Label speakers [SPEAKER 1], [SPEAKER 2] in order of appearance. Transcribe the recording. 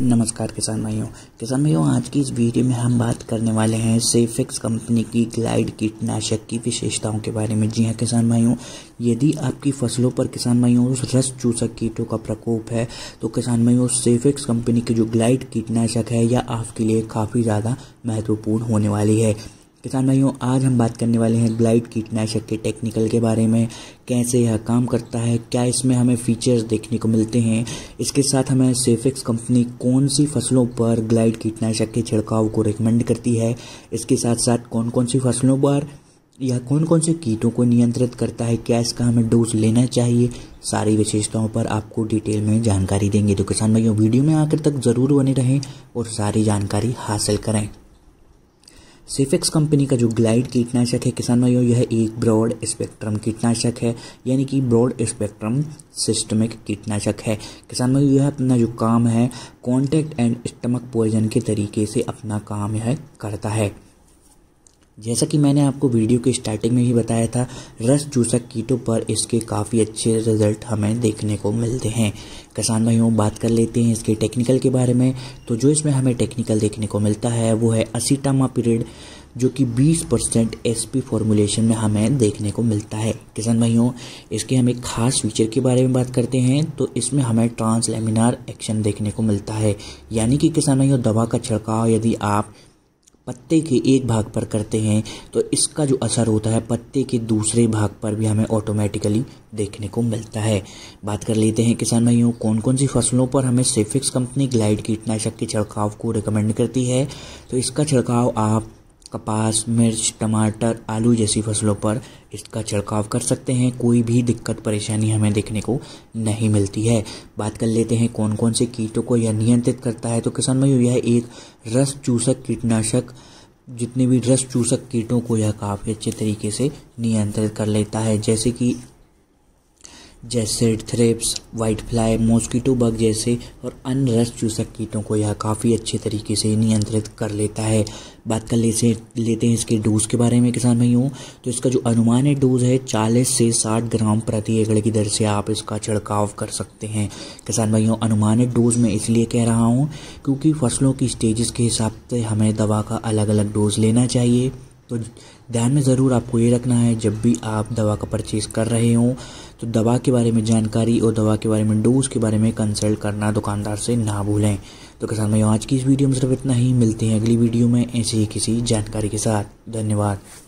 [SPEAKER 1] नमस्कार किसान भाइयों किसान भाइयों आज की इस वीडियो में हम बात करने वाले हैं सेफिक्स कंपनी की ग्लाइड कीटनाशक की विशेषताओं के बारे में जी हाँ किसान भाइयों यदि आपकी फसलों पर किसान भाइयों रस चूसक कीटों का प्रकोप है तो किसान भाइयों सेफिक्स कंपनी की जो ग्लाइड कीटनाशक है यह आपके लिए काफ़ी ज़्यादा महत्वपूर्ण होने वाली है किसान भाइयों आज हम बात करने वाले हैं ग्लाइड कीटनाशक के टेक्निकल के बारे में कैसे यह काम करता है क्या इसमें हमें फीचर्स देखने को मिलते हैं इसके साथ हमें सेफेक्स कंपनी कौन सी फसलों पर ग्लाइड कीटनाशक के छिड़काव को रिकमेंड करती है इसके साथ साथ कौन कौन सी फसलों पर या कौन कौन से कीटों को नियंत्रित करता है क्या इसका हमें डोज लेना चाहिए सारी विशेषताओं पर आपको डिटेल में जानकारी देंगे तो किसान भाइयों वीडियो में आकर तक ज़रूर बने रहें और सारी जानकारी हासिल करें सिफिक्स कंपनी का जो ग्लाइड कीटनाशक है किसान भाइयों यह एक ब्रॉड स्पेक्ट्रम कीटनाशक है यानी कि ब्रॉड स्पेक्ट्रम सिस्टमिक कीटनाशक है किसान भाइयों यह अपना जो काम है कॉन्टैक्ट एंड स्टमक पॉइजन के तरीके से अपना काम यह करता है जैसा कि मैंने आपको वीडियो के स्टार्टिंग में ही बताया था रस चूसक कीटों पर इसके काफ़ी अच्छे रिजल्ट हमें देखने को मिलते हैं किसान भाइयों बात कर लेते हैं इसके टेक्निकल के बारे में तो जो इसमें हमें टेक्निकल देखने को मिलता है वो है असीटामा पीरियड जो कि 20 परसेंट एस फॉर्मूलेशन में हमें देखने को मिलता है किसान भाइयों इसके हम एक खास फीचर के बारे में बात करते हैं तो इसमें हमें ट्रांसलेमिनार एक्शन देखने को मिलता है यानी कि किसान भाइयों दवा का छिड़काव यदि आप पत्ते के एक भाग पर करते हैं तो इसका जो असर होता है पत्ते के दूसरे भाग पर भी हमें ऑटोमेटिकली देखने को मिलता है बात कर लेते हैं किसान भाइयों कौन कौन सी फसलों पर हमें सेफिक्स कंपनी ग्लाइड कीटनाशक के छिड़काव को रिकमेंड करती है तो इसका छिड़काव आप कपास मिर्च टमाटर आलू जैसी फसलों पर इसका छिड़काव कर सकते हैं कोई भी दिक्कत परेशानी हमें देखने को नहीं मिलती है बात कर लेते हैं कौन कौन से कीटों को यह नियंत्रित करता है तो किसान भाई यह एक रस चूसक कीटनाशक जितने भी रस चूसक कीटों को यह काफ़ी अच्छे तरीके से नियंत्रित कर लेता है जैसे कि जैसे thrips white fly mosquito bug जैसे और अन्य रस चूसक कीटों को यह काफ़ी अच्छे तरीके से नियंत्रित कर लेता है बात कर लेते लेते हैं इसके डोज के बारे में किसान भाइयों तो इसका जो अनुमानित डोज है चालीस से साठ ग्राम प्रति एकड़ की दर से आप इसका छिड़काव कर सकते हैं किसान भाइयों अनुमानित डोज मैं इसलिए कह रहा हूँ क्योंकि फसलों की स्टेजेस के हिसाब से हमें दवा का अलग अलग डोज लेना चाहिए तो ध्यान में ज़रूर आपको ये रखना है जब भी आप दवा का परचेज कर रहे हो तो दवा के बारे में जानकारी और दवा के बारे में डोज के बारे में कंसल्ट करना दुकानदार से ना भूलें तो किसान भाई आज की इस वीडियो में सिर्फ इतना ही मिलते हैं अगली वीडियो में ऐसे ही किसी जानकारी के साथ धन्यवाद